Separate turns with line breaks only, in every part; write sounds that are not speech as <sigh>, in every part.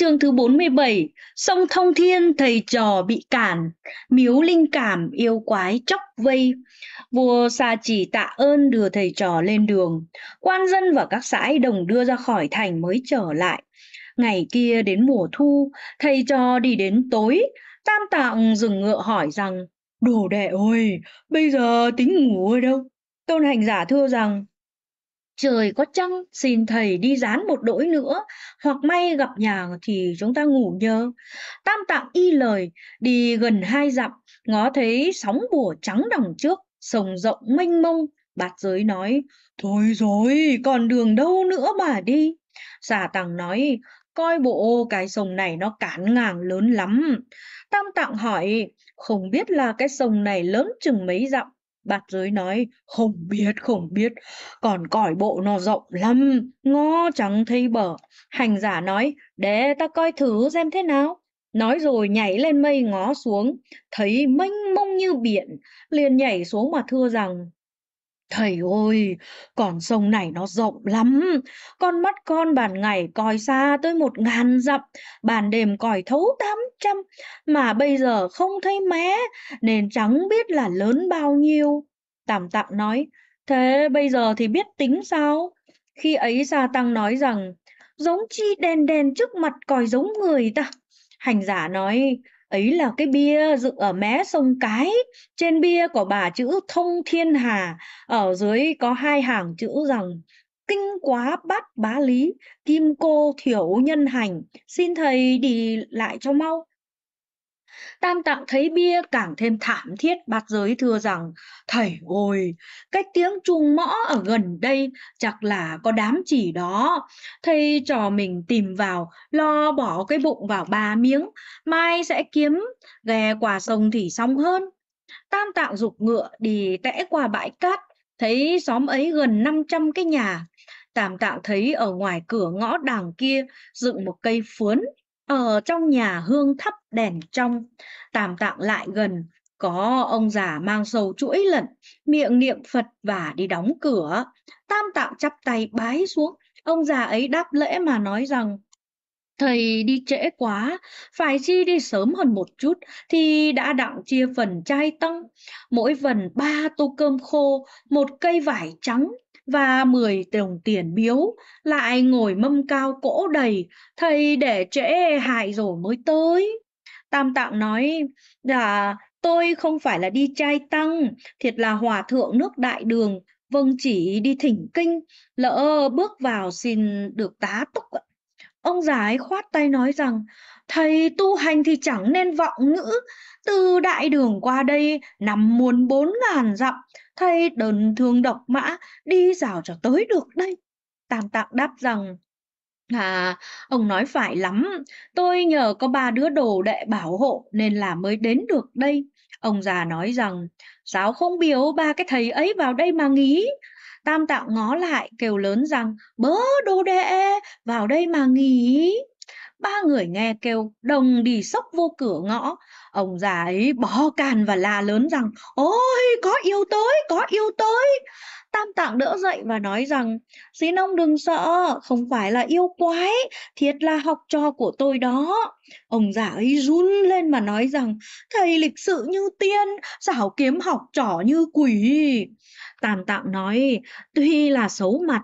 chương thứ 47, sông thông thiên thầy trò bị cản, miếu linh cảm yêu quái chóc vây. Vua Sa chỉ tạ ơn đưa thầy trò lên đường, quan dân và các sãi đồng đưa ra khỏi thành mới trở lại. Ngày kia đến mùa thu, thầy trò đi đến tối, tam tạng dừng ngựa hỏi rằng, Đồ đệ ơi, bây giờ tính ngủ ở đâu? Tôn hành giả thưa rằng, trời có trăng xin thầy đi dán một đỗi nữa hoặc may gặp nhà thì chúng ta ngủ nhờ tam tạng y lời đi gần hai dặm ngó thấy sóng bùa trắng đằng trước sông rộng mênh mông bạt giới nói thôi rồi còn đường đâu nữa mà đi xà tàng nói coi bộ cái sông này nó cản ngang lớn lắm tam tạng hỏi không biết là cái sông này lớn chừng mấy dặm Bạt giới nói, không biết, không biết, còn cõi bộ nó rộng lắm, ngó chẳng thấy bờ. Hành giả nói, để ta coi thử xem thế nào. Nói rồi nhảy lên mây ngó xuống, thấy mênh mông như biển, liền nhảy xuống mà thưa rằng, Thầy ơi, con sông này nó rộng lắm, con mắt con bàn ngày coi xa tới một ngàn dặm, bàn đêm coi thấu tám trăm, mà bây giờ không thấy mé, nên chẳng biết là lớn bao nhiêu. Tạm tạm nói, thế bây giờ thì biết tính sao? Khi ấy Sa Tăng nói rằng, giống chi đèn đèn trước mặt coi giống người ta. Hành giả nói, ấy là cái bia dựng ở mé sông cái trên bia có bà chữ thông thiên hà ở dưới có hai hàng chữ rằng kinh quá bát bá lý kim cô thiểu nhân hành xin thầy đi lại cho mau Tam tạng thấy bia càng thêm thảm thiết bát giới thưa rằng Thầy ôi, cách tiếng chuông mõ ở gần đây chắc là có đám chỉ đó Thầy trò mình tìm vào, lo bỏ cái bụng vào ba miếng Mai sẽ kiếm ghe qua sông thì xong hơn Tam tạng dục ngựa đi tẽ qua bãi cát Thấy xóm ấy gần 500 cái nhà Tam tạng thấy ở ngoài cửa ngõ đàng kia dựng một cây phướn ở ờ, trong nhà hương thắp đèn trong, tạm tạng lại gần, có ông già mang sầu chuỗi lận, miệng niệm Phật và đi đóng cửa. Tam tạng chắp tay bái xuống, ông già ấy đáp lễ mà nói rằng Thầy đi trễ quá, phải chi đi sớm hơn một chút thì đã đặng chia phần chai tăng, mỗi phần ba tô cơm khô, một cây vải trắng và 10 đồng tiền biếu, lại ngồi mâm cao cỗ đầy, thầy để trễ hại rồi mới tới. Tam Tạng nói là dạ, tôi không phải là đi trai tăng, thiệt là hòa thượng nước đại đường, vâng chỉ đi thỉnh kinh, lỡ bước vào xin được tá túc. Ông giái khoát tay nói rằng, thầy tu hành thì chẳng nên vọng ngữ, từ đại đường qua đây nằm muôn bốn ngàn dặm, thay đần thương độc mã đi rào cho tới được đây tam tạng đáp rằng À, ông nói phải lắm, tôi nhờ có ba đứa đồ đệ bảo hộ nên là mới đến được đây. Ông già nói rằng, sao không biếu ba cái thầy ấy vào đây mà nghỉ? Tam tạng ngó lại kêu lớn rằng, bớ đồ đệ, vào đây mà nghỉ ba người nghe kêu đồng đi sốc vô cửa ngõ ông già ấy bó càn và la lớn rằng ôi có yêu tới có yêu tới tam tạng đỡ dậy và nói rằng xin ông đừng sợ không phải là yêu quái thiệt là học trò của tôi đó Ông già ấy run lên mà nói rằng thầy lịch sự như tiên, xảo kiếm học trò như quỷ. Tàn tạng nói, tuy là xấu mặt,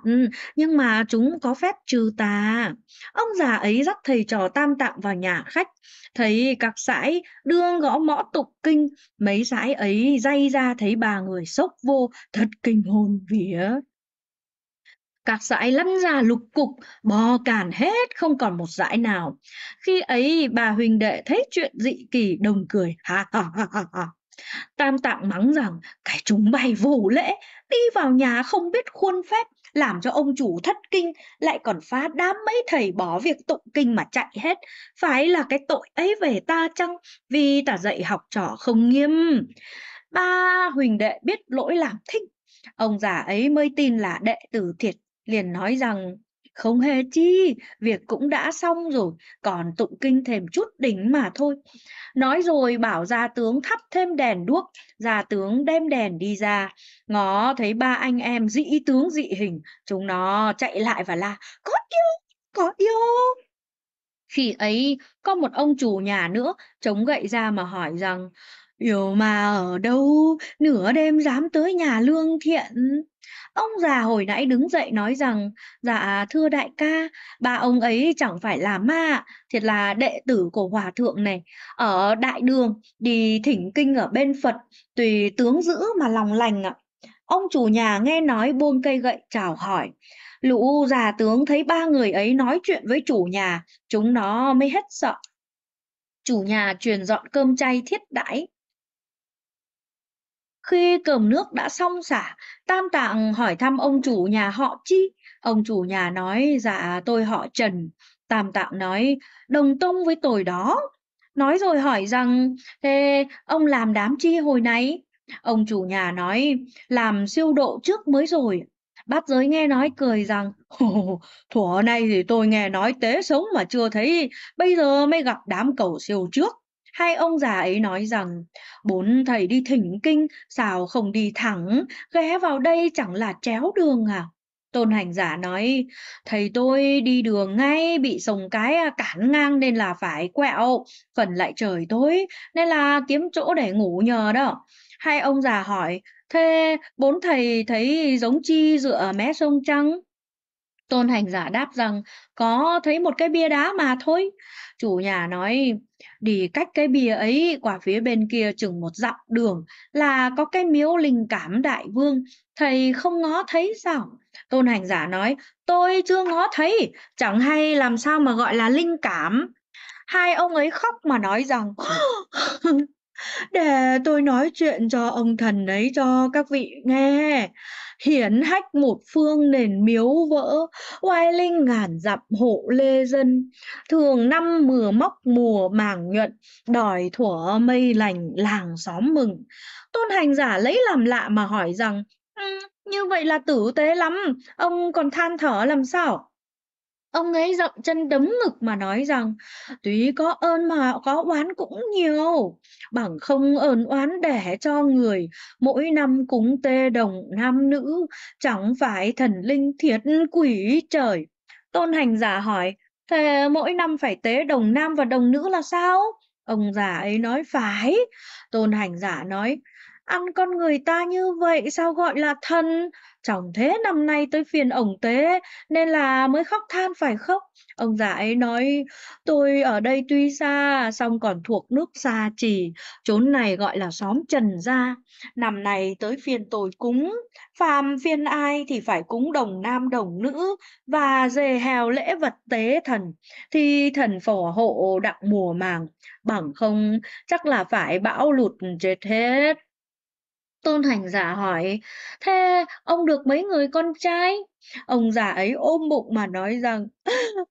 nhưng mà chúng có phép trừ tà. Ông già ấy dắt thầy trò tam tạng vào nhà khách, thấy các sãi đương gõ mõ tục kinh, mấy sãi ấy day ra thấy bà người sốc vô, thật kinh hồn vía các dãi lăn ra lục cục, bò cản hết, không còn một dãi nào. Khi ấy bà huỳnh đệ thấy chuyện dị kỳ đồng cười, ha ha ha ha ha. Tam tạng mắng rằng cái chúng bày vô lễ, đi vào nhà không biết khuôn phép, làm cho ông chủ thất kinh, lại còn phá đám mấy thầy bỏ việc tụng kinh mà chạy hết. Phải là cái tội ấy về ta chăng, vì ta dạy học trò không nghiêm. Ba huỳnh đệ biết lỗi làm thích, ông già ấy mới tin là đệ tử thiệt liền nói rằng không hề chi, việc cũng đã xong rồi, còn tụng kinh thêm chút đỉnh mà thôi. Nói rồi bảo gia tướng thắp thêm đèn đuốc, gia tướng đem đèn đi ra. Ngó thấy ba anh em dị tướng dị hình, chúng nó chạy lại và la, có yêu, có yêu. Khi ấy, có một ông chủ nhà nữa chống gậy ra mà hỏi rằng, yêu mà ở đâu, nửa đêm dám tới nhà lương thiện. Ông già hồi nãy đứng dậy nói rằng, dạ thưa đại ca, ba ông ấy chẳng phải là ma, thiệt là đệ tử của hòa thượng này. Ở đại đường, đi thỉnh kinh ở bên Phật, tùy tướng giữ mà lòng lành ạ. Ông chủ nhà nghe nói buông cây gậy chào hỏi. Lũ già tướng thấy ba người ấy nói chuyện với chủ nhà, chúng nó mới hết sợ. Chủ nhà truyền dọn cơm chay thiết đãi khi cơm nước đã xong xả, Tam Tạng hỏi thăm ông chủ nhà họ chi. Ông chủ nhà nói, dạ tôi họ Trần. Tam Tạng nói, đồng tông với tôi đó. Nói rồi hỏi rằng, thế ông làm đám chi hồi nãy? Ông chủ nhà nói, làm siêu độ trước mới rồi. Bát giới nghe nói cười rằng, thuở nay thì tôi nghe nói tế sống mà chưa thấy, bây giờ mới gặp đám cầu siêu trước. Hai ông già ấy nói rằng, bốn thầy đi thỉnh kinh, sao không đi thẳng, ghé vào đây chẳng là chéo đường à? Tôn hành giả nói, thầy tôi đi đường ngay bị sông cái à, cản ngang nên là phải quẹo, phần lại trời tối nên là kiếm chỗ để ngủ nhờ đó. Hai ông già hỏi, thế bốn thầy thấy giống chi dựa mé sông trắng? Tôn hành giả đáp rằng có thấy một cái bia đá mà thôi. Chủ nhà nói đi cách cái bia ấy qua phía bên kia chừng một dặm đường là có cái miếu linh cảm đại vương. Thầy không ngó thấy sao? Tôn hành giả nói tôi chưa ngó thấy chẳng hay làm sao mà gọi là linh cảm. Hai ông ấy khóc mà nói rằng để tôi nói chuyện cho ông thần ấy cho các vị nghe. Hiển hách một phương nền miếu vỡ, oai linh ngàn dặm hộ lê dân. Thường năm mưa móc mùa màng nhuận, đòi thuở mây lành làng xóm mừng. Tôn hành giả lấy làm lạ mà hỏi rằng, như vậy là tử tế lắm, ông còn than thở làm sao? Ông ấy dậm chân đấm ngực mà nói rằng: "Tuy có ơn mà có oán cũng nhiều, bằng không ơn oán đẻ cho người, mỗi năm cúng tê đồng nam nữ, chẳng phải thần linh thiệt quỷ trời." Tôn hành giả hỏi: "Thế mỗi năm phải tế đồng nam và đồng nữ là sao?" Ông già ấy nói: "Phải." Tôn hành giả nói: ăn con người ta như vậy sao gọi là thân chồng thế năm nay tới phiền ổng tế nên là mới khóc than phải khóc ông già ấy nói tôi ở đây tuy xa song còn thuộc nước xa chỉ chốn này gọi là xóm trần gia năm này tới phiền tôi cúng phàm phiên ai thì phải cúng đồng nam đồng nữ và dề hèo lễ vật tế thần thì thần phò hộ đặng mùa màng bằng không chắc là phải bão lụt chết hết Tôn Thành giả hỏi, thế ông được mấy người con trai? Ông giả ấy ôm bụng mà nói rằng,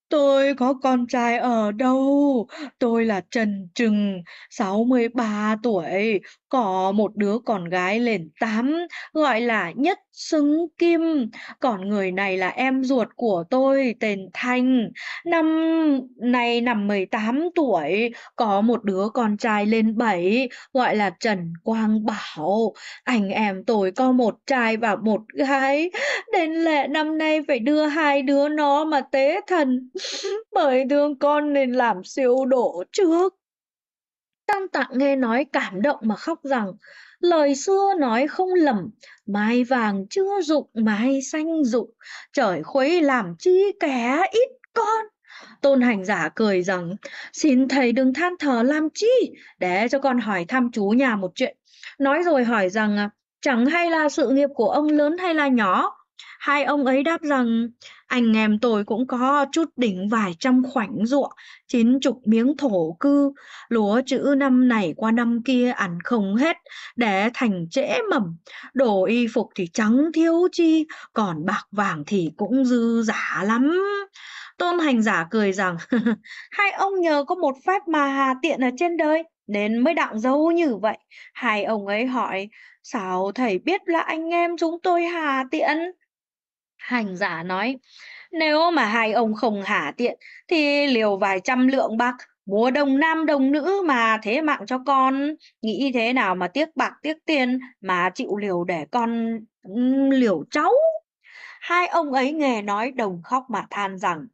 Tôi có con trai ở đâu, tôi là Trần Trừng, 63 tuổi, có một đứa con gái lên tám gọi là Nhất Xứng Kim, còn người này là em ruột của tôi tên Thanh, năm nay năm 18 tuổi, có một đứa con trai lên bảy gọi là Trần Quang Bảo. Anh em tôi có một trai và một gái, đến lệ năm nay phải đưa hai đứa nó mà tế thần bởi thương con nên làm siêu độ trước. Tăng Tạng nghe nói cảm động mà khóc rằng lời xưa nói không lầm, mai vàng chưa rụng mai xanh rụng, trời khuấy làm chi kẻ ít con. Tôn hành giả cười rằng, xin thầy đừng than thở làm chi, để cho con hỏi thăm chú nhà một chuyện. Nói rồi hỏi rằng, chẳng hay là sự nghiệp của ông lớn hay là nhỏ. Hai ông ấy đáp rằng, anh em tôi cũng có chút đỉnh vài trăm khoảnh ruộng, chín chục miếng thổ cư, lúa chữ năm này qua năm kia ăn không hết, để thành trễ mầm. Đồ y phục thì trắng thiếu chi, còn bạc vàng thì cũng dư giả lắm. Tôn hành giả cười rằng, <laughs> hai ông nhờ có một phép mà hà tiện ở trên đời, nên mới đặng dâu như vậy. Hai ông ấy hỏi, sao thầy biết là anh em chúng tôi hà tiện? Hành giả nói, nếu mà hai ông không hả tiện thì liều vài trăm lượng bạc, mùa đồng nam đồng nữ mà thế mạng cho con. Nghĩ thế nào mà tiếc bạc tiếc tiền mà chịu liều để con ừ, liều cháu hai ông ấy nghe nói đồng khóc mà than rằng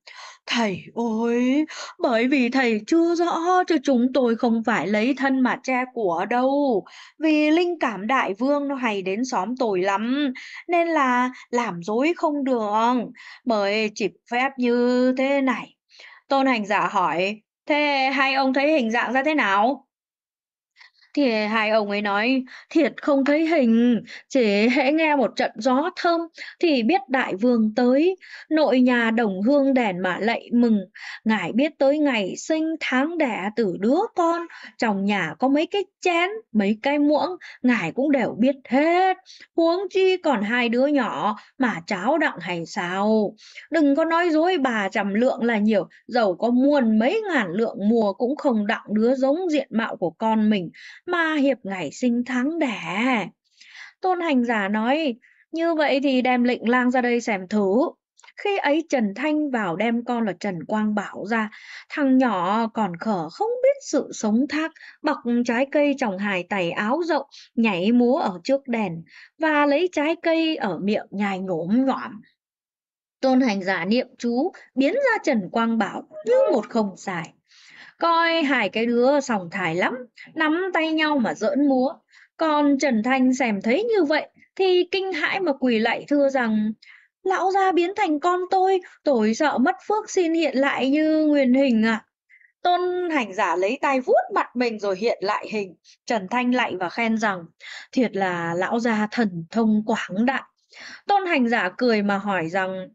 Thầy ơi bởi vì thầy chưa rõ cho chúng tôi không phải lấy thân mà che của đâu. Vì linh cảm đại vương nó hay đến xóm tồi lắm, nên là làm dối không được. Bởi chỉ phép như thế này. Tôn hành giả dạ hỏi, thế hai ông thấy hình dạng ra thế nào? Thì hai ông ấy nói: "Thiệt không thấy hình, chỉ hễ nghe một trận gió thơm thì biết đại vương tới, nội nhà đồng hương đèn mà lạy mừng, ngài biết tới ngày sinh tháng đẻ từ đứa con, trong nhà có mấy cái chén, mấy cái muỗng, ngài cũng đều biết hết. Huống chi còn hai đứa nhỏ mà cháu đặng hành sao? Đừng có nói dối bà trầm lượng là nhiều, giàu có muôn mấy ngàn lượng mùa cũng không đặng đứa giống diện mạo của con mình, mà hiệp ngày sinh tháng đẻ. Tôn hành giả nói, như vậy thì đem lệnh lang ra đây xem thử. Khi ấy Trần Thanh vào đem con là Trần Quang Bảo ra, thằng nhỏ còn khở không biết sự sống thác, bọc trái cây trồng hài tày áo rộng, nhảy múa ở trước đèn, và lấy trái cây ở miệng nhai ngổm ngõm. Tôn hành giả niệm chú, biến ra Trần Quang Bảo như một không giải. Coi hai cái đứa sòng thải lắm, nắm tay nhau mà giỡn múa. Còn Trần Thanh xem thấy như vậy, thì kinh hãi mà quỳ lại thưa rằng lão gia biến thành con tôi, tôi sợ mất phước xin hiện lại như nguyên hình ạ. À. Tôn hành giả lấy tay vuốt mặt mình rồi hiện lại hình. Trần Thanh lạnh và khen rằng, thiệt là lão gia thần thông quảng đại. Tôn hành giả cười mà hỏi rằng,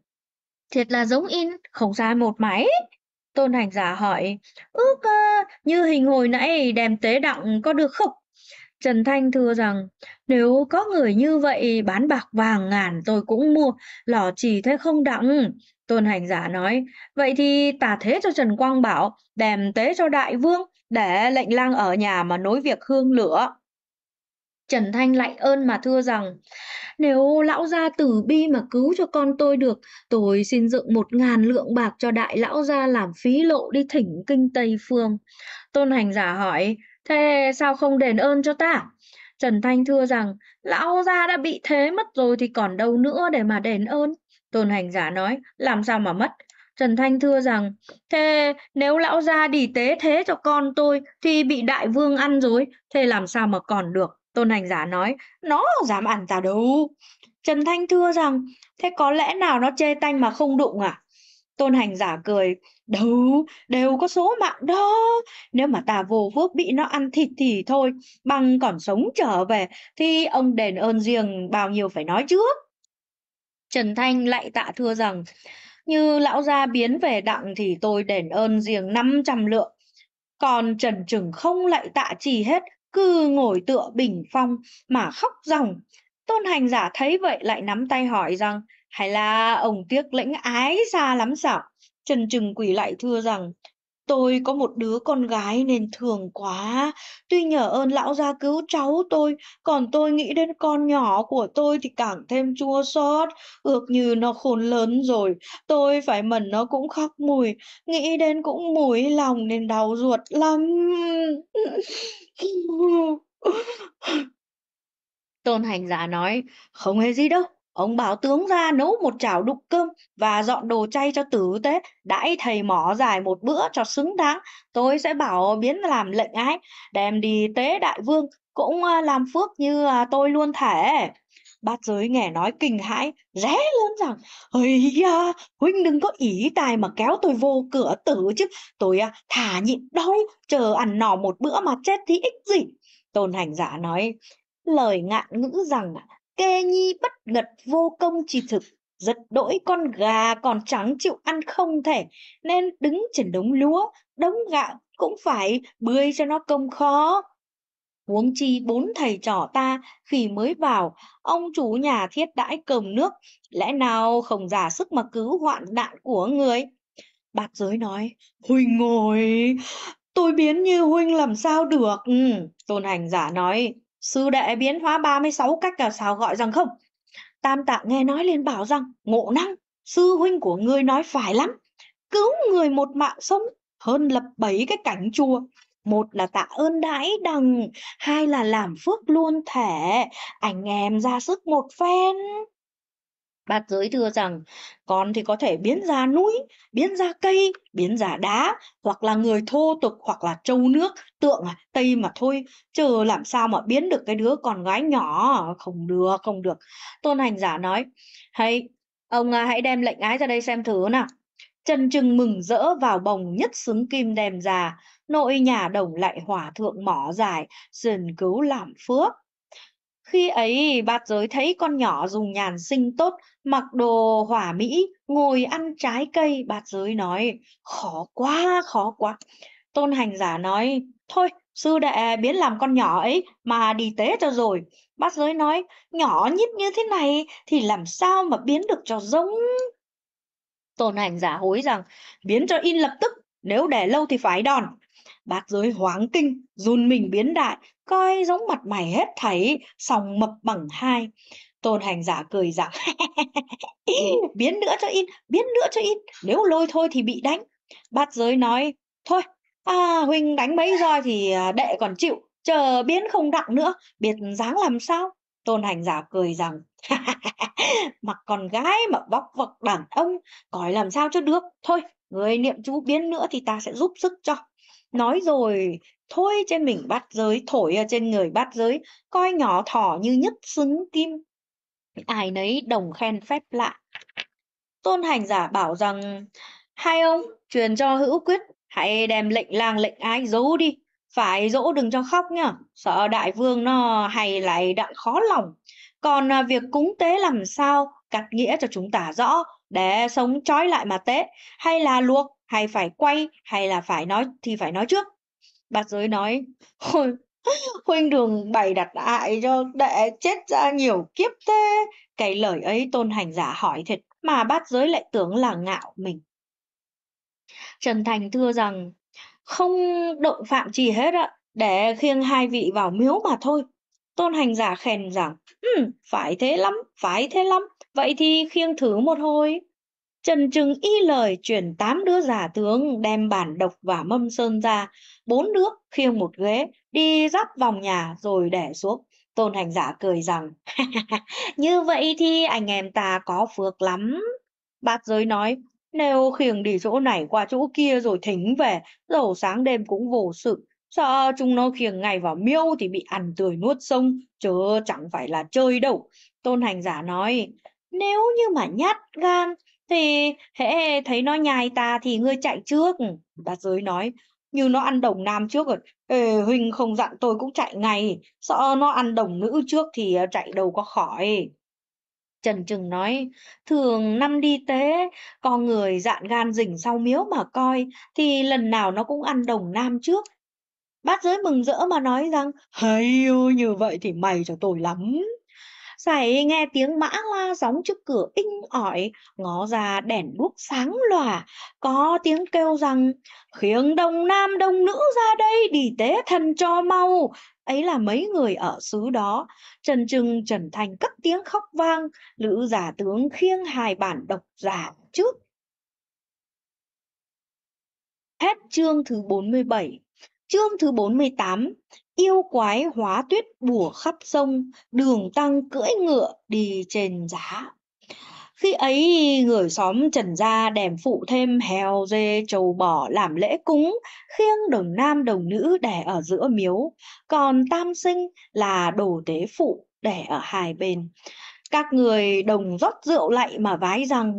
thiệt là giống in, không sai một máy. Tôn hành giả hỏi, ước như hình hồi nãy đem tế đặng có được không? Trần Thanh thưa rằng, nếu có người như vậy bán bạc vàng ngàn tôi cũng mua, lò chỉ thế không đặng. Tôn hành giả nói, vậy thì tả thế cho Trần Quang Bảo, đem tế cho đại vương, để lệnh lang ở nhà mà nối việc hương lửa. Trần Thanh lại ơn mà thưa rằng, nếu lão gia tử bi mà cứu cho con tôi được, tôi xin dựng một ngàn lượng bạc cho đại lão gia làm phí lộ đi thỉnh kinh Tây Phương. Tôn hành giả hỏi, Thế sao không đền ơn cho ta? Trần Thanh thưa rằng, lão gia đã bị thế mất rồi thì còn đâu nữa để mà đền ơn. Tôn hành giả nói, làm sao mà mất? Trần Thanh thưa rằng, thế nếu lão gia đi tế thế cho con tôi thì bị đại vương ăn rồi, thế làm sao mà còn được? Tôn hành giả nói, nó dám ăn ta đâu. Trần Thanh thưa rằng, thế có lẽ nào nó chê tanh mà không đụng à? Tôn hành giả cười, Đâu, đều có số mạng đó. Nếu mà ta vô phước bị nó ăn thịt thì thôi, bằng còn sống trở về thì ông đền ơn riêng bao nhiêu phải nói trước. Trần Thanh lại tạ thưa rằng, như lão gia biến về đặng thì tôi đền ơn riêng 500 lượng. Còn Trần Trừng không lại tạ chi hết, cứ ngồi tựa bình phong mà khóc ròng. Tôn hành giả thấy vậy lại nắm tay hỏi rằng, hay là ông tiếc lãnh ái xa lắm sao? Trần chừng quỳ lại thưa rằng, tôi có một đứa con gái nên thường quá. Tuy nhờ ơn lão gia cứu cháu tôi, còn tôi nghĩ đến con nhỏ của tôi thì càng thêm chua xót. Ước như nó khôn lớn rồi, tôi phải mẩn nó cũng khóc mùi. Nghĩ đến cũng mùi lòng nên đau ruột lắm. <laughs> Tôn hành giả dạ nói, không hề gì đâu, Ông bảo tướng ra nấu một chảo đục cơm và dọn đồ chay cho tử tế, đãi thầy mỏ dài một bữa cho xứng đáng. Tôi sẽ bảo biến làm lệnh ái, đem đi tế đại vương, cũng à, làm phước như à, tôi luôn thể. Bát giới nghe nói kinh hãi, ré lớn rằng, Ây da, huynh đừng có ý tài mà kéo tôi vô cửa tử chứ, tôi à, thả nhịn đói, chờ ăn nò một bữa mà chết thì ích gì. Tôn hành giả nói, lời ngạn ngữ rằng Kê nhi bất ngật vô công trì thực, giật đỗi con gà còn trắng chịu ăn không thể, nên đứng trên đống lúa, đống gạo cũng phải bươi cho nó công khó. Huống chi bốn thầy trò ta khi mới vào, ông chủ nhà thiết đãi cơm nước, lẽ nào không giả sức mà cứu hoạn nạn của người? Bạc giới nói, Huynh ngồi, tôi biến như Huynh làm sao được. Tôn hành giả nói, sư đệ biến hóa 36 cách là sao gọi rằng không? Tam tạng nghe nói liền bảo rằng, ngộ năng, sư huynh của ngươi nói phải lắm, cứu người một mạng sống hơn lập bảy cái cảnh chùa. Một là tạ ơn đãi đằng, hai là làm phước luôn thể, anh em ra sức một phen. Bát giới thưa rằng con thì có thể biến ra núi, biến ra cây, biến ra đá, hoặc là người thô tục, hoặc là trâu nước, tượng à, tây mà thôi. Chứ làm sao mà biến được cái đứa con gái nhỏ, không được, không được. Tôn hành giả nói, hay, ông à, hãy đem lệnh ái ra đây xem thử nào. Trần Trừng mừng rỡ vào bồng nhất xứng kim đem già nội nhà đồng lại hỏa thượng mỏ dài, dần cứu làm phước. Khi ấy bát giới thấy con nhỏ dùng nhàn sinh tốt, mặc đồ hỏa mỹ, ngồi ăn trái cây, bát giới nói, khó quá, khó quá. Tôn hành giả nói, thôi, sư đệ biến làm con nhỏ ấy mà đi tế cho rồi. Bát giới nói, nhỏ nhít như thế này thì làm sao mà biến được cho giống. Tôn hành giả hối rằng, biến cho in lập tức, nếu để lâu thì phải đòn. Bác giới hoáng kinh, run mình biến đại, coi giống mặt mày hết thảy sòng mập bằng hai tôn hành giả cười rằng <laughs> biến nữa cho in biến nữa cho in nếu lôi thôi thì bị đánh bát giới nói thôi à, huynh đánh mấy roi thì à, đệ còn chịu chờ biến không đặng nữa biệt dáng làm sao tôn hành giả cười rằng <laughs> mặc con gái mà bóc vật đàn ông còi làm sao cho được thôi người niệm chú biến nữa thì ta sẽ giúp sức cho nói rồi thôi trên mình bắt giới thổi ở trên người bắt giới coi nhỏ thỏ như nhất xứng kim ai nấy đồng khen phép lạ tôn hành giả bảo rằng hai ông truyền cho hữu quyết hãy đem lệnh làng lệnh ái giấu đi phải dỗ đừng cho khóc nhá sợ đại vương nó hay lại đặng khó lòng còn à, việc cúng tế làm sao cặt nghĩa cho chúng ta rõ để sống trói lại mà tế hay là luộc hay phải quay hay là phải nói thì phải nói trước Bát giới nói huynh đường bày đặt hại cho đệ chết ra nhiều kiếp thế cái lời ấy tôn hành giả hỏi thiệt mà bát giới lại tưởng là ngạo mình trần thành thưa rằng không động phạm gì hết ạ để khiêng hai vị vào miếu mà thôi tôn hành giả khen rằng ừ, phải thế lắm phải thế lắm vậy thì khiêng thử một hồi Trần Trừng y lời chuyển tám đứa giả tướng đem bản độc và mâm sơn ra, bốn đứa khiêng một ghế, đi dắp vòng nhà rồi để xuống. Tôn hành giả cười rằng, <laughs> như vậy thì anh em ta có phước lắm. Bát giới nói, nếu khiêng đi chỗ này qua chỗ kia rồi thính về, dầu sáng đêm cũng vô sự. Sợ chúng nó khiêng ngày vào miêu thì bị ăn tươi nuốt sông, chớ chẳng phải là chơi đâu. Tôn hành giả nói, nếu như mà nhát gan thì hễ thấy nó nhài ta thì ngươi chạy trước. Bà giới nói, như nó ăn đồng nam trước rồi. Ê, Huynh không dặn tôi cũng chạy ngay, sợ nó ăn đồng nữ trước thì ờ, chạy đâu có khỏi. Trần Trừng nói, thường năm đi tế, con người dạn gan rình sau miếu mà coi, thì lần nào nó cũng ăn đồng nam trước. Bát giới mừng rỡ mà nói rằng, hay như vậy thì mày cho tôi lắm sảy nghe tiếng mã la gióng trước cửa inh ỏi, ngó ra đèn đuốc sáng lòa, có tiếng kêu rằng, khiến đông nam đông nữ ra đây đi tế thần cho mau, ấy là mấy người ở xứ đó. Trần Trừng Trần Thành cất tiếng khóc vang, lữ giả tướng khiêng hài bản độc giả trước. Hết chương thứ 47 Chương thứ 48 Yêu quái hóa tuyết bùa khắp sông, đường tăng cưỡi ngựa đi trên giá. Khi ấy người xóm Trần Gia đèm phụ thêm heo dê trầu bò làm lễ cúng, khiêng đồng nam đồng nữ để ở giữa miếu, còn tam sinh là đồ tế phụ để ở hai bên các người đồng rót rượu lại mà vái rằng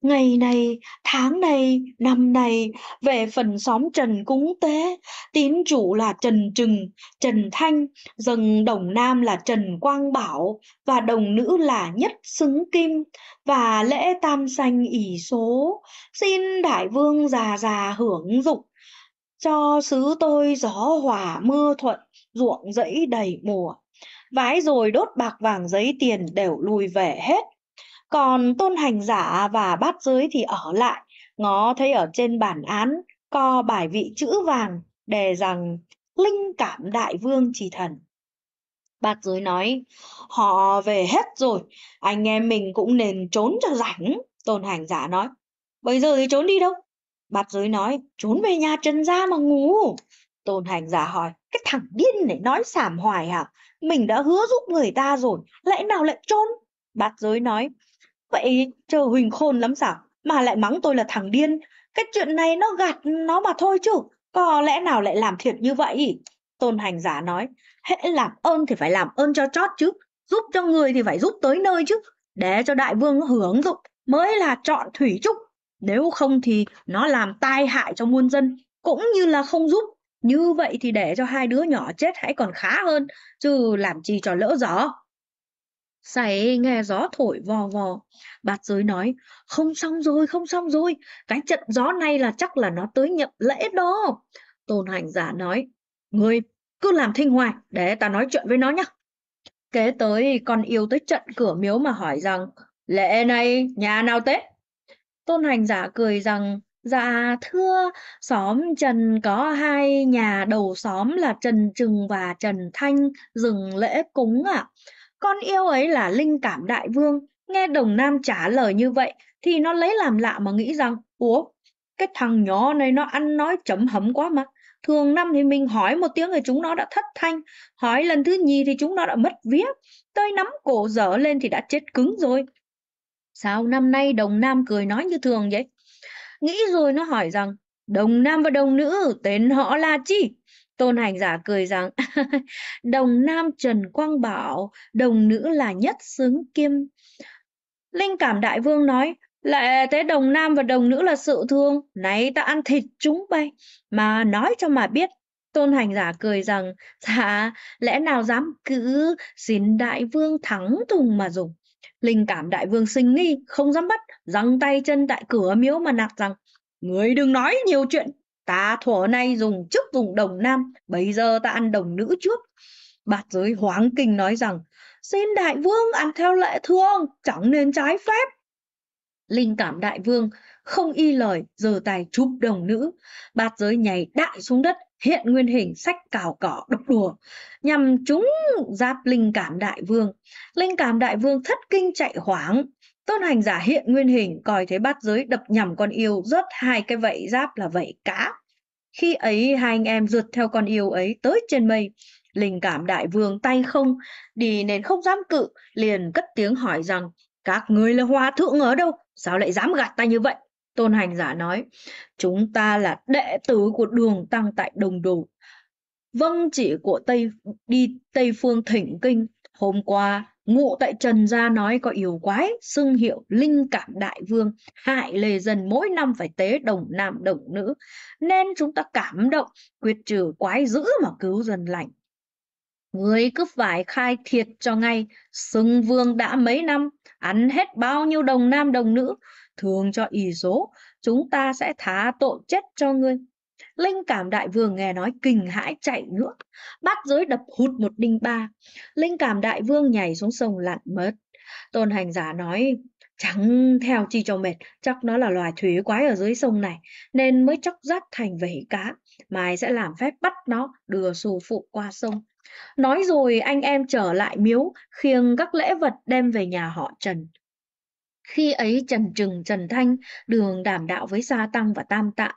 ngày này tháng này năm này về phần xóm trần cúng tế tín chủ là trần trừng trần thanh dần đồng nam là trần quang bảo và đồng nữ là nhất xứng kim và lễ tam sanh ỷ số xin đại vương già già hưởng dục cho xứ tôi gió hòa mưa thuận ruộng rẫy đầy mùa vái rồi đốt bạc vàng giấy tiền đều lùi về hết. Còn tôn hành giả và bát giới thì ở lại, ngó thấy ở trên bản án co bài vị chữ vàng đề rằng linh cảm đại vương chỉ thần. Bát giới nói, họ về hết rồi, anh em mình cũng nên trốn cho rảnh. Tôn hành giả nói, bây giờ thì trốn đi đâu? Bát giới nói, trốn về nhà Trần Gia mà ngủ. Tôn hành giả hỏi, cái thằng điên này nói xảm hoài hả? Mình đã hứa giúp người ta rồi, lẽ nào lại trốn? Bát giới nói, vậy chờ Huỳnh khôn lắm sao? Mà lại mắng tôi là thằng điên. Cái chuyện này nó gạt nó mà thôi chứ. Có lẽ nào lại làm thiệt như vậy? Tôn hành giả nói, hễ làm ơn thì phải làm ơn cho chót chứ. Giúp cho người thì phải giúp tới nơi chứ. Để cho đại vương hưởng dụng mới là chọn thủy trúc. Nếu không thì nó làm tai hại cho muôn dân, cũng như là không giúp như vậy thì để cho hai đứa nhỏ chết hãy còn khá hơn chứ làm chi cho lỡ gió Sảy nghe gió thổi vò vò. Bạt giới nói, không xong rồi, không xong rồi. Cái trận gió này là chắc là nó tới nhập lễ đó. Tôn hành giả nói, ngươi cứ làm thinh hoài, để ta nói chuyện với nó nhé. Kế tới con yêu tới trận cửa miếu mà hỏi rằng, lễ này nhà nào tết Tôn hành giả cười rằng, Dạ thưa xóm Trần có hai nhà đầu xóm là Trần Trừng và Trần Thanh dừng lễ cúng ạ. Con yêu ấy là linh cảm đại vương, nghe Đồng Nam trả lời như vậy thì nó lấy làm lạ mà nghĩ rằng Ủa, cái thằng nhỏ này nó ăn nói chấm hấm quá mà. Thường năm thì mình hỏi một tiếng thì chúng nó đã thất thanh, hỏi lần thứ nhì thì chúng nó đã mất vía, tơi nắm cổ dở lên thì đã chết cứng rồi. Sao năm nay Đồng Nam cười nói như thường vậy? nghĩ rồi nó hỏi rằng đồng nam và đồng nữ tên họ là chi tôn hành giả cười rằng <laughs> đồng nam trần quang bảo đồng nữ là nhất sướng kim linh cảm đại vương nói lại thế đồng nam và đồng nữ là sự thương Nấy ta ăn thịt chúng bay Mà nói cho mà biết Tôn hành giả cười rằng Dạ lẽ nào dám cứ Xin đại vương thắng thùng mà dùng Linh cảm đại vương sinh nghi, không dám bắt, giằng tay chân tại cửa miếu mà nạt rằng, người đừng nói nhiều chuyện, ta thuở nay dùng chức dùng đồng nam, bây giờ ta ăn đồng nữ trước. Bạt giới hoáng kinh nói rằng, xin đại vương ăn theo lệ thương, chẳng nên trái phép. Linh cảm đại vương không y lời, giơ tài chụp đồng nữ, bạt giới nhảy đại xuống đất, hiện nguyên hình sách cào cỏ độc đùa nhằm chúng giáp linh cảm đại vương linh cảm đại vương thất kinh chạy hoảng tôn hành giả hiện nguyên hình coi thế bát giới đập nhầm con yêu rớt hai cái vẫy giáp là vẫy cá khi ấy hai anh em rượt theo con yêu ấy tới trên mây linh cảm đại vương tay không đi nên không dám cự liền cất tiếng hỏi rằng các người là hòa thượng ở đâu sao lại dám gạt ta như vậy Tôn hành giả nói, chúng ta là đệ tử của đường tăng tại Đồng Đồ. Vâng chỉ của Tây đi Tây Phương Thỉnh Kinh, hôm qua ngụ tại Trần Gia nói có yêu quái, xưng hiệu linh cảm đại vương, hại lề dân mỗi năm phải tế đồng nam đồng nữ. Nên chúng ta cảm động, quyết trừ quái dữ mà cứu dân lành. Người cứ phải khai thiệt cho ngay, xưng vương đã mấy năm, ăn hết bao nhiêu đồng nam đồng nữ, thường cho y số, chúng ta sẽ thả tội chết cho ngươi. Linh cảm đại vương nghe nói kinh hãi chạy nữa bắt giới đập hụt một đinh ba. Linh cảm đại vương nhảy xuống sông lặn mất. Tôn hành giả nói, chẳng theo chi cho mệt, chắc nó là loài thủy quái ở dưới sông này, nên mới chóc rát thành vẩy cá. Mai sẽ làm phép bắt nó, đưa xù phụ qua sông. Nói rồi anh em trở lại miếu, khiêng các lễ vật đem về nhà họ Trần. Khi ấy Trần Trừng, Trần Thanh, đường đảm đạo với Gia Tăng và Tam Tạng.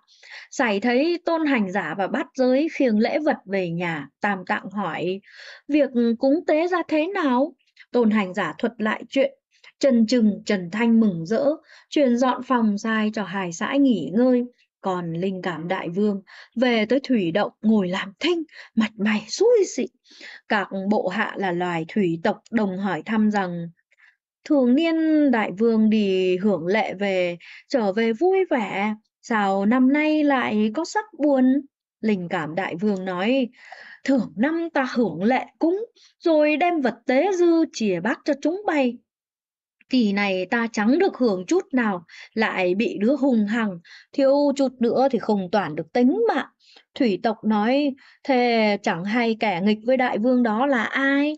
xảy thấy tôn hành giả và bắt giới khiêng lễ vật về nhà. Tam Tạng hỏi, việc cúng tế ra thế nào? Tôn hành giả thuật lại chuyện Trần Trừng, Trần Thanh mừng rỡ, truyền dọn phòng sai cho hài sãi nghỉ ngơi. Còn linh cảm đại vương về tới thủy động ngồi làm thinh, mặt mày xui xị. Các bộ hạ là loài thủy tộc đồng hỏi thăm rằng thường niên đại vương đi hưởng lệ về, trở về vui vẻ, sao năm nay lại có sắc buồn? Linh cảm đại vương nói, thưởng năm ta hưởng lệ cúng, rồi đem vật tế dư chìa bác cho chúng bay. Kỳ này ta chẳng được hưởng chút nào, lại bị đứa hùng hằng, thiếu chút nữa thì không toàn được tính mạng. Thủy tộc nói, thề chẳng hay kẻ nghịch với đại vương đó là ai?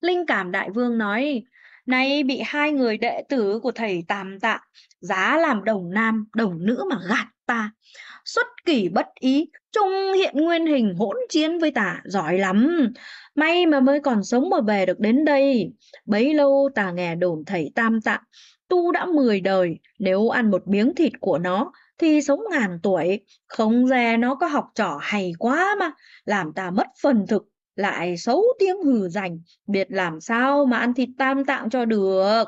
Linh cảm đại vương nói, nay bị hai người đệ tử của thầy tàm tạ giá làm đồng nam đồng nữ mà gạt ta xuất kỷ bất ý trung hiện nguyên hình hỗn chiến với tả giỏi lắm may mà mới còn sống mà về được đến đây bấy lâu tà nghe đồn thầy tam Tạ tu đã mười đời nếu ăn một miếng thịt của nó thì sống ngàn tuổi không dè nó có học trò hay quá mà làm ta mất phần thực lại xấu tiếng hừ rành biệt làm sao mà ăn thịt tam tạng cho được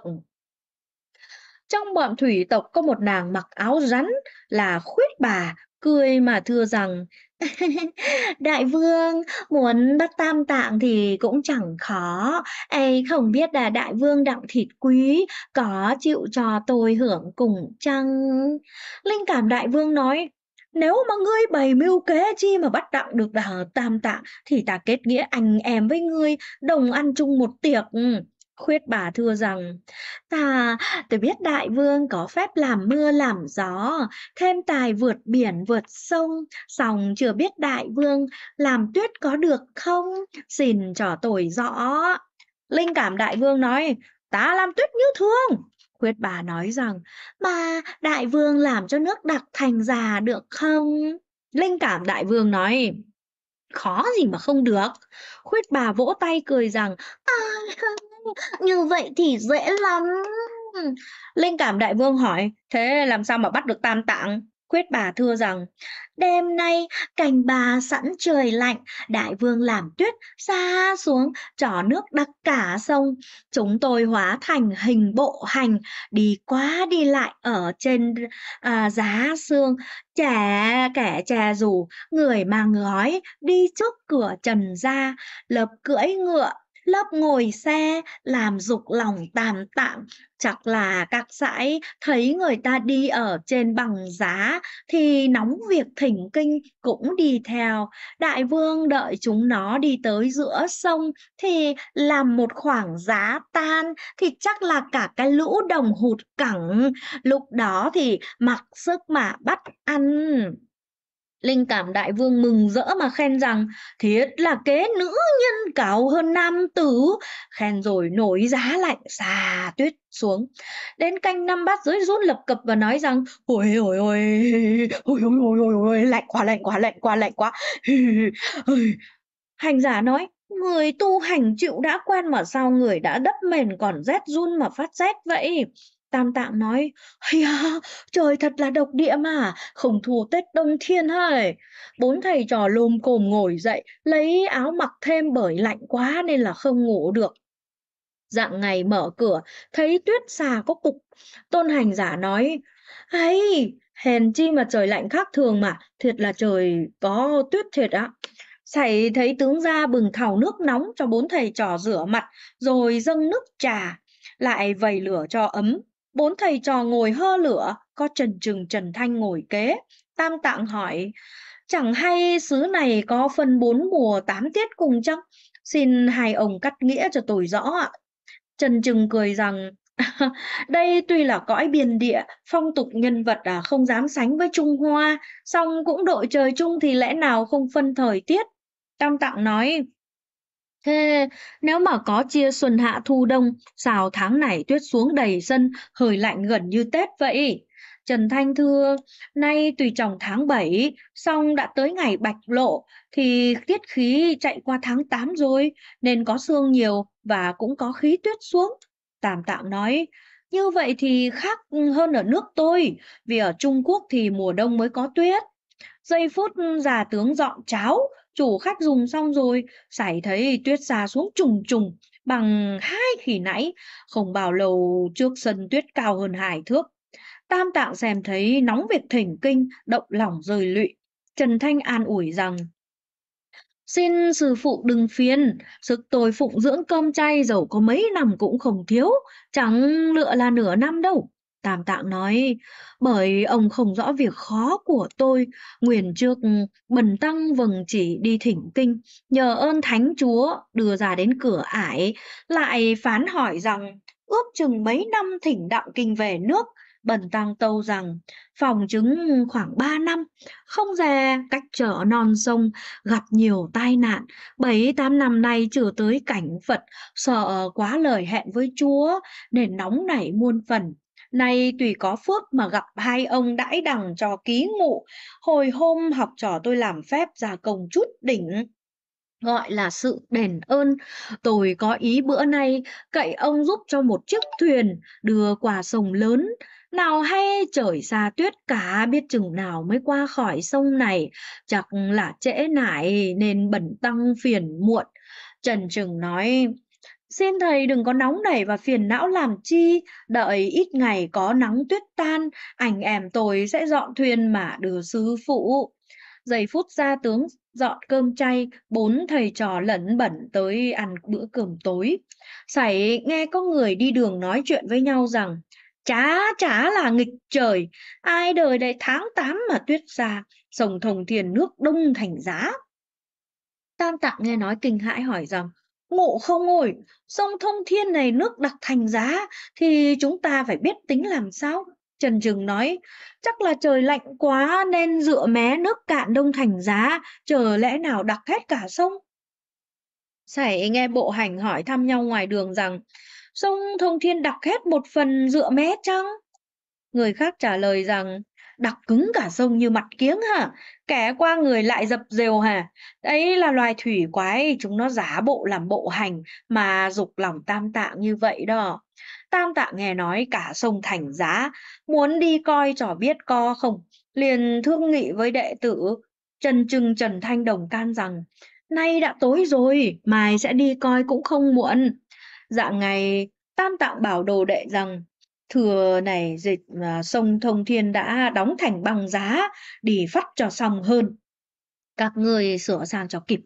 trong bọn thủy tộc có một nàng mặc áo rắn là khuyết bà cười mà thưa rằng <laughs> đại vương muốn bắt tam tạng thì cũng chẳng khó ấy không biết là đại vương đặng thịt quý có chịu cho tôi hưởng cùng chăng linh cảm đại vương nói nếu mà ngươi bày mưu kế chi mà bắt đặng được đà tam tạng thì ta kết nghĩa anh em với ngươi, đồng ăn chung một tiệc. Ừ, khuyết bà thưa rằng, ta, tôi biết đại vương có phép làm mưa làm gió, thêm tài vượt biển vượt sông, song chưa biết đại vương làm tuyết có được không, xin trò tội rõ. Linh cảm đại vương nói, ta làm tuyết như thương. Khuyết bà nói rằng, mà đại vương làm cho nước đặc thành già được không? Linh cảm đại vương nói, khó gì mà không được. Khuyết bà vỗ tay cười rằng, à, <laughs> như vậy thì dễ lắm. Linh cảm đại vương hỏi, thế làm sao mà bắt được tam tạng? Quyết bà thưa rằng, đêm nay cành bà sẵn trời lạnh, đại vương làm tuyết, xa xuống, trỏ nước đặc cả sông. Chúng tôi hóa thành hình bộ hành, đi qua đi lại ở trên à, giá xương, trẻ kẻ trẻ rủ, người mang gói, đi trước cửa trần ra, lập cưỡi ngựa lớp ngồi xe làm dục lòng tạm tạm chắc là các sãi thấy người ta đi ở trên bằng giá thì nóng việc thỉnh kinh cũng đi theo đại vương đợi chúng nó đi tới giữa sông thì làm một khoảng giá tan thì chắc là cả cái lũ đồng hụt cẳng lúc đó thì mặc sức mà bắt ăn Linh cảm đại vương mừng rỡ mà khen rằng thiết là kế nữ nhân cao hơn nam tử. Khen rồi nổi giá lạnh xà tuyết xuống. Đến canh năm bát dưới rút lập cập và nói rằng ôi ôi ôi ôi ôi ôi ôi, ôi lạnh quá lạnh quá lạnh quá lạnh quá. <laughs> Hành giả nói Người tu hành chịu đã quen mà sao người đã đắp mền còn rét run mà phát rét vậy? Tam Tạng nói, Hay trời thật là độc địa mà, không thua Tết Đông Thiên hay. Bốn thầy trò lồm cồm ngồi dậy, lấy áo mặc thêm bởi lạnh quá nên là không ngủ được. Dạng ngày mở cửa, thấy tuyết xà có cục, tôn hành giả nói, ấy, hèn chi mà trời lạnh khác thường mà, thiệt là trời có tuyết thiệt ạ. Thầy thấy tướng ra bừng thảo nước nóng cho bốn thầy trò rửa mặt, rồi dâng nước trà, lại vầy lửa cho ấm. Bốn thầy trò ngồi hơ lửa, có Trần Trừng Trần Thanh ngồi kế. Tam Tạng hỏi, chẳng hay xứ này có phân bốn mùa tám tiết cùng chăng? Xin hai ông cắt nghĩa cho tôi rõ ạ. Trần Trừng cười rằng, <laughs> đây tuy là cõi biên địa, phong tục nhân vật à, không dám sánh với Trung Hoa, song cũng đội trời chung thì lẽ nào không phân thời tiết. Tam Tạng nói, Thế nếu mà có chia xuân hạ thu đông, sao tháng này tuyết xuống đầy sân, hơi lạnh gần như Tết vậy? Trần Thanh thưa, nay tùy trồng tháng 7, xong đã tới ngày bạch lộ, thì tiết khí chạy qua tháng 8 rồi, nên có sương nhiều và cũng có khí tuyết xuống. Tạm tạm nói, như vậy thì khác hơn ở nước tôi, vì ở Trung Quốc thì mùa đông mới có tuyết. Giây phút già tướng dọn cháo, chủ khách dùng xong rồi sải thấy tuyết xa xuống trùng trùng bằng hai khỉ nãy không bao lâu trước sân tuyết cao hơn hải thước tam tạng xem thấy nóng việc thỉnh kinh động lòng rời lụy trần thanh an ủi rằng Xin sư phụ đừng phiền, sức tôi phụng dưỡng cơm chay dầu có mấy năm cũng không thiếu, chẳng lựa là nửa năm đâu. Tam Tạng nói, bởi ông không rõ việc khó của tôi, nguyền trước ừ, bần tăng vầng chỉ đi thỉnh kinh, nhờ ơn Thánh Chúa đưa ra đến cửa ải, lại phán hỏi rằng, ước chừng mấy năm thỉnh đạo kinh về nước, Bần Tăng Tâu rằng phòng chứng khoảng ba năm, không dè cách trở non sông, gặp nhiều tai nạn. Bảy tám năm nay chưa tới cảnh Phật, sợ quá lời hẹn với Chúa, nên nóng nảy muôn phần. Nay tùy có phước mà gặp hai ông đãi đằng trò ký ngụ, hồi hôm học trò tôi làm phép ra công chút đỉnh gọi là sự đền ơn. Tôi có ý bữa nay cậy ông giúp cho một chiếc thuyền đưa qua sông lớn. Nào hay trời xa tuyết cả biết chừng nào mới qua khỏi sông này, chắc là trễ nải nên bẩn tăng phiền muộn. Trần chừng nói, Xin thầy đừng có nóng nảy và phiền não làm chi, đợi ít ngày có nắng tuyết tan, ảnh ẻm tôi sẽ dọn thuyền mà đưa sư phụ. Giây phút ra tướng dọn cơm chay, bốn thầy trò lẫn bẩn tới ăn bữa cơm tối. Sảy nghe có người đi đường nói chuyện với nhau rằng, chả chả là nghịch trời, ai đời đây tháng 8 mà tuyết ra, sông thồng thiền nước đông thành giá. Tam tạng nghe nói kinh hãi hỏi rằng, ngộ không ngồi sông thông thiên này nước đặc thành giá thì chúng ta phải biết tính làm sao trần trừng nói chắc là trời lạnh quá nên dựa mé nước cạn đông thành giá chờ lẽ nào đặc hết cả sông sảy nghe bộ hành hỏi thăm nhau ngoài đường rằng sông thông thiên đặc hết một phần dựa mé chăng người khác trả lời rằng đọc cứng cả sông như mặt kiếng hả kẻ qua người lại dập dều hả đấy là loài thủy quái chúng nó giả bộ làm bộ hành mà dục lòng tam tạng như vậy đó tam tạng nghe nói cả sông thành giá muốn đi coi trò biết co không liền thương nghị với đệ tử trần trừng trần thanh đồng can rằng nay đã tối rồi mai sẽ đi coi cũng không muộn dạng ngày tam tạng bảo đồ đệ rằng thừa này dịch à, sông Thông Thiên đã đóng thành bằng giá để phát cho xong hơn. Các người sửa sang cho kịp.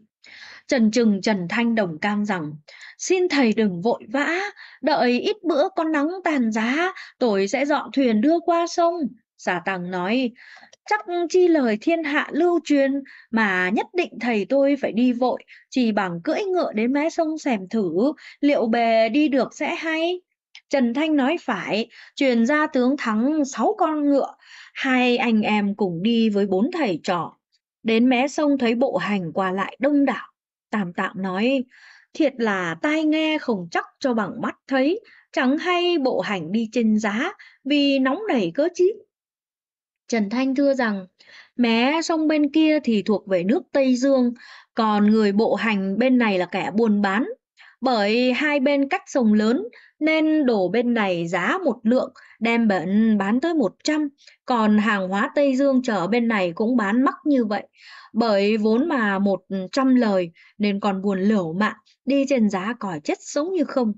Trần Trừng Trần Thanh đồng cam rằng Xin thầy đừng vội vã, đợi ít bữa con nắng tàn giá, tôi sẽ dọn thuyền đưa qua sông. Giả Tăng nói, chắc chi lời thiên hạ lưu truyền mà nhất định thầy tôi phải đi vội, chỉ bằng cưỡi ngựa đến mé sông xem thử, liệu bè đi được sẽ hay. Trần Thanh nói phải, truyền ra tướng thắng sáu con ngựa, hai anh em cùng đi với bốn thầy trò. Đến mé sông thấy bộ hành qua lại đông đảo. tạm tạm nói, thiệt là tai nghe không chắc cho bằng mắt thấy, chẳng hay bộ hành đi trên giá vì nóng nảy cớ chứ. Trần Thanh thưa rằng, mé sông bên kia thì thuộc về nước Tây Dương, còn người bộ hành bên này là kẻ buôn bán, bởi hai bên cách sông lớn nên đổ bên này giá một lượng đem bận bán tới 100, còn hàng hóa Tây Dương chở bên này cũng bán mắc như vậy. Bởi vốn mà 100 lời nên còn buồn lửa mạng, đi trên giá còi chết sống như không.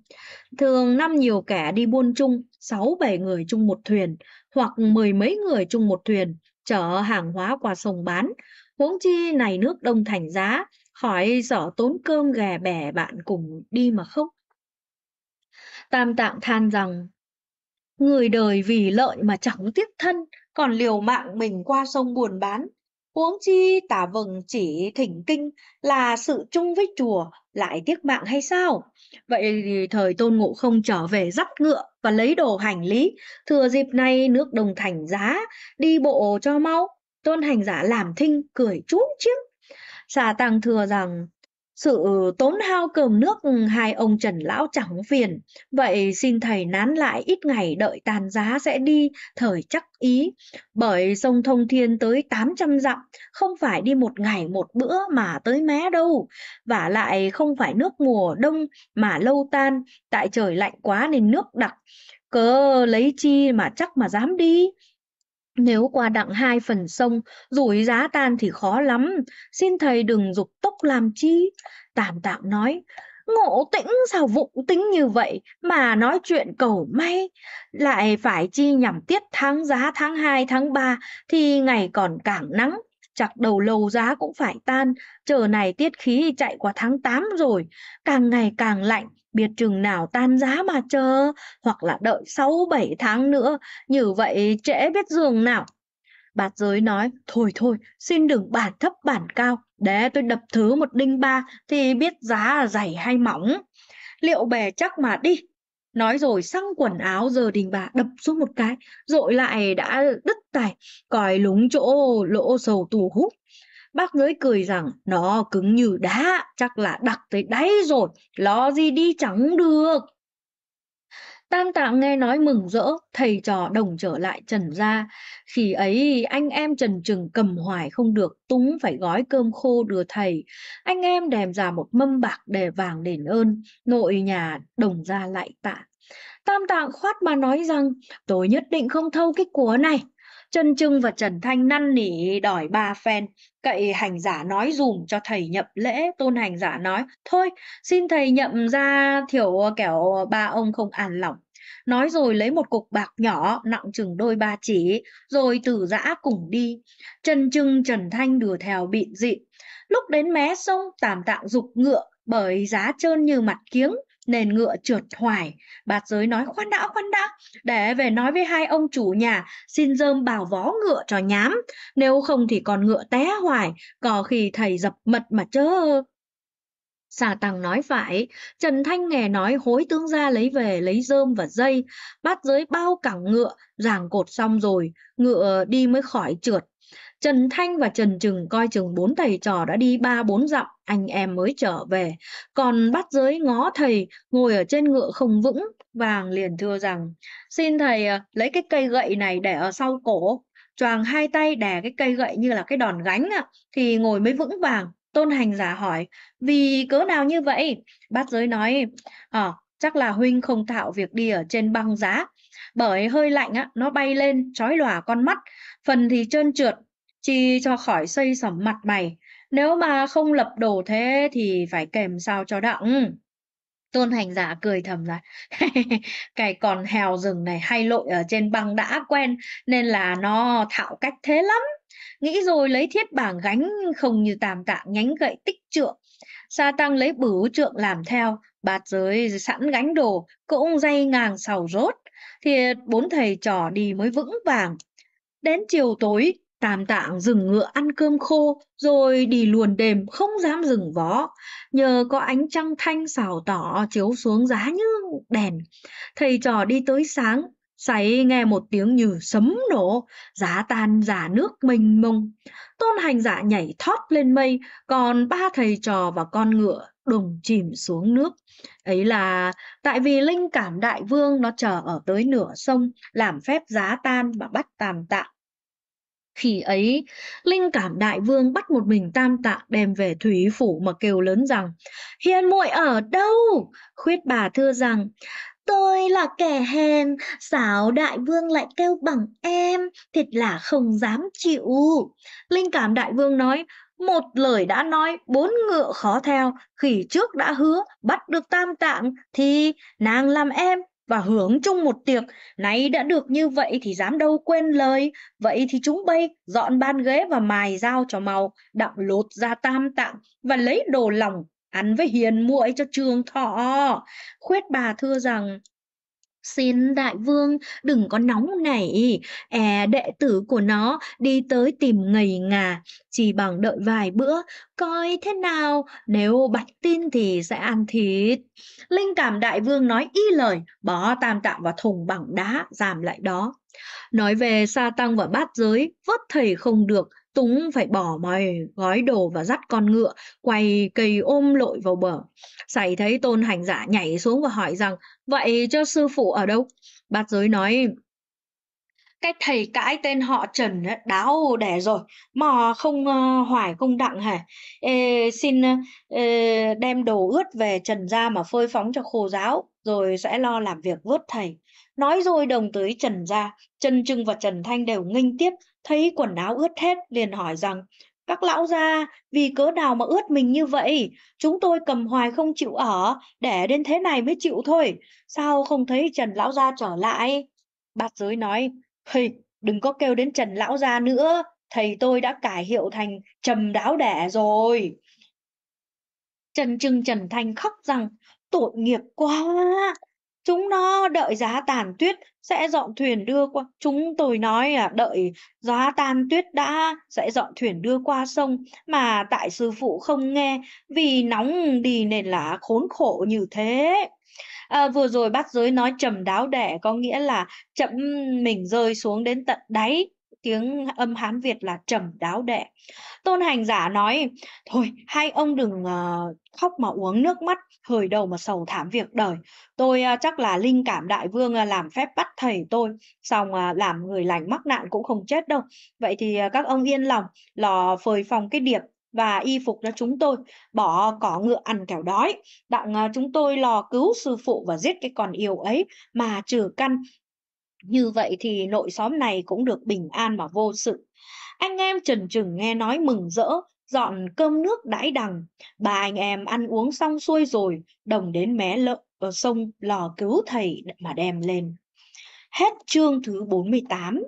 Thường năm nhiều kẻ đi buôn chung, 6-7 người chung một thuyền, hoặc mười mấy người chung một thuyền, chở hàng hóa qua sông bán. Huống chi này nước đông thành giá, Hỏi giỏ tốn cơm gà bè bạn cùng đi mà khóc. Tam tạng than rằng, người đời vì lợi mà chẳng tiếc thân, còn liều mạng mình qua sông buồn bán. Huống chi tả vầng chỉ thỉnh kinh là sự chung với chùa, lại tiếc mạng hay sao? Vậy thì thời tôn ngộ không trở về dắt ngựa và lấy đồ hành lý. Thừa dịp này nước đồng thành giá, đi bộ cho mau. Tôn hành giả làm thinh, cười trúng chiếc Xà Tăng thừa rằng, sự tốn hao cơm nước ừ, hai ông Trần Lão chẳng phiền, vậy xin thầy nán lại ít ngày đợi tàn giá sẽ đi, thời chắc ý. Bởi sông Thông Thiên tới 800 dặm, không phải đi một ngày một bữa mà tới mé đâu. Và lại không phải nước mùa đông mà lâu tan, tại trời lạnh quá nên nước đặc. Cớ lấy chi mà chắc mà dám đi, nếu qua đặng hai phần sông, rủi giá tan thì khó lắm, xin thầy đừng dục tốc làm chi. Tàm tạm nói, ngộ tĩnh sao vụng tính như vậy mà nói chuyện cầu may, lại phải chi nhằm tiết tháng giá tháng 2, tháng 3 thì ngày còn càng nắng, chặt đầu lâu giá cũng phải tan, chờ này tiết khí chạy qua tháng 8 rồi, càng ngày càng lạnh, biết chừng nào tan giá mà chờ, hoặc là đợi 6-7 tháng nữa, như vậy trễ biết giường nào. Bạt giới nói, thôi thôi, xin đừng bản thấp bản cao, để tôi đập thứ một đinh ba thì biết giá dày hay mỏng. Liệu bè chắc mà đi. Nói rồi xăng quần áo giờ đình bà đập xuống một cái, rồi lại đã đứt tài, còi lúng chỗ lỗ sầu tù hút Bác Lưỡi cười rằng nó cứng như đá, chắc là đặt tới đáy rồi, lo gì đi chẳng được. Tam tạng nghe nói mừng rỡ, thầy trò đồng trở lại Trần ra. Khi ấy anh em Trần Trừng cầm hoài không được, túng phải gói cơm khô đưa thầy. Anh em đem ra một mâm bạc để vàng đền ơn, nội nhà đồng ra lại tạ. Tam tạng khoát mà nói rằng, tôi nhất định không thâu cái của này, Trân Trưng và Trần Thanh năn nỉ đòi ba phen, cậy hành giả nói dùm cho thầy nhậm lễ, tôn hành giả nói, thôi xin thầy nhậm ra thiểu kẻo ba ông không an lòng. Nói rồi lấy một cục bạc nhỏ nặng chừng đôi ba chỉ, rồi từ giã cùng đi. Trần Trưng Trần Thanh đùa theo bịn dị. Lúc đến mé sông tàm tạng dục ngựa bởi giá trơn như mặt kiếng, nền ngựa trượt hoài bạt giới nói khoan đã khoan đã để về nói với hai ông chủ nhà xin dơm bảo vó ngựa cho nhám nếu không thì còn ngựa té hoài có khi thầy dập mật mà chớ Xà Tăng nói phải, Trần Thanh nghe nói hối tướng ra lấy về lấy rơm và dây, bát giới bao cẳng ngựa, ràng cột xong rồi, ngựa đi mới khỏi trượt, Trần Thanh và Trần Trừng coi chừng bốn thầy trò đã đi ba bốn dặm, anh em mới trở về. Còn bắt giới ngó thầy, ngồi ở trên ngựa không vững, vàng liền thưa rằng, xin thầy ờ, lấy cái cây gậy này để ở sau cổ, choàng hai tay đè cái cây gậy như là cái đòn gánh ạ, thì ngồi mới vững vàng. Tôn hành giả hỏi, vì cớ nào như vậy? Bát giới nói, à, chắc là huynh không tạo việc đi ở trên băng giá, bởi hơi lạnh á, nó bay lên, trói lòa con mắt, phần thì trơn trượt, chi cho khỏi xây sầm mặt mày. Nếu mà không lập đồ thế thì phải kèm sao cho đặng. Tôn hành giả dạ cười thầm là <laughs> cái con hèo rừng này hay lội ở trên băng đã quen nên là nó thạo cách thế lắm. Nghĩ rồi lấy thiết bảng gánh không như tàm tạng nhánh gậy tích trượng. Sa tăng lấy bửu trượng làm theo, bạt giới sẵn gánh đồ, cũng dây ngang sầu rốt. Thiệt bốn thầy trò đi mới vững vàng. Đến chiều tối, Tam tạng dừng ngựa ăn cơm khô, rồi đi luồn đêm không dám dừng vó. Nhờ có ánh trăng thanh xào tỏ chiếu xuống giá như đèn. Thầy trò đi tới sáng, Sấy nghe một tiếng như sấm nổ, giá tan giả nước mênh mông. Tôn hành giả nhảy thoát lên mây, còn ba thầy trò và con ngựa đùng chìm xuống nước. Ấy là tại vì linh cảm đại vương nó chờ ở tới nửa sông, làm phép giá tan và bắt tàm tạng khi ấy, linh cảm đại vương bắt một mình tam tạng đem về thủy phủ mà kêu lớn rằng Hiền muội ở đâu? Khuyết bà thưa rằng Tôi là kẻ hèn, sao đại vương lại kêu bằng em, thiệt là không dám chịu. Linh cảm đại vương nói, một lời đã nói, bốn ngựa khó theo, khi trước đã hứa, bắt được tam tạng, thì nàng làm em, và hưởng chung một tiệc, nay đã được như vậy thì dám đâu quên lời, vậy thì chúng bay dọn ban ghế và mài dao cho màu, đặng lột ra tam tạng và lấy đồ lòng ăn với hiền muội cho trường thọ. Khuyết bà thưa rằng Xin đại vương đừng có nóng nảy, à, đệ tử của nó đi tới tìm ngầy ngà, chỉ bằng đợi vài bữa, coi thế nào, nếu bạch tin thì sẽ ăn thịt. Linh cảm đại vương nói y lời, bỏ tam tạm vào thùng bằng đá, giảm lại đó. Nói về sa tăng và bát giới, vớt thầy không được, Túng phải bỏ mày gói đồ và dắt con ngựa, quay cây ôm lội vào bờ. Xảy thấy tôn hành giả nhảy xuống và hỏi rằng, vậy cho sư phụ ở đâu? Bát giới nói, cái thầy cãi tên họ Trần đáo đẻ rồi mà không ờ, hoài không đặng hả Ê, xin uh, đem đồ ướt về Trần ra mà phơi phóng cho khô giáo rồi sẽ lo làm việc vớt thầy nói rồi đồng tới Trần ra Trần Trưng và Trần Thanh đều nghênh tiếp thấy quần áo ướt hết liền hỏi rằng các lão gia vì cớ nào mà ướt mình như vậy chúng tôi cầm hoài không chịu ở để đến thế này mới chịu thôi sao không thấy trần lão gia trở lại bát giới nói hey, đừng có kêu đến trần lão gia nữa thầy tôi đã cải hiệu thành trầm đáo đẻ rồi trần trưng trần thanh khóc rằng tội nghiệp quá chúng nó đợi giá tàn tuyết sẽ dọn thuyền đưa qua chúng tôi nói là đợi giá tan tuyết đã sẽ dọn thuyền đưa qua sông mà tại sư phụ không nghe vì nóng đi nên là khốn khổ như thế à, vừa rồi bát giới nói trầm đáo đẻ có nghĩa là chậm mình rơi xuống đến tận đáy tiếng âm Hán Việt là trầm đáo đệ. Tôn hành giả nói, thôi hai ông đừng uh, khóc mà uống nước mắt, hời đầu mà sầu thảm việc đời. Tôi uh, chắc là linh cảm đại vương uh, làm phép bắt thầy tôi, xong uh, làm người lành mắc nạn cũng không chết đâu. Vậy thì uh, các ông yên lòng, lò phơi phòng cái điệp và y phục cho chúng tôi bỏ cỏ ngựa ăn kẻo đói đặng chúng tôi lò cứu sư phụ và giết cái con yêu ấy mà trừ căn như vậy thì nội xóm này cũng được bình an mà vô sự. Anh em trần trừng nghe nói mừng rỡ, dọn cơm nước đãi đằng. Ba anh em ăn uống xong xuôi rồi, đồng đến mé lợn ở ờ, sông lò cứu thầy mà đem lên. Hết chương thứ 48.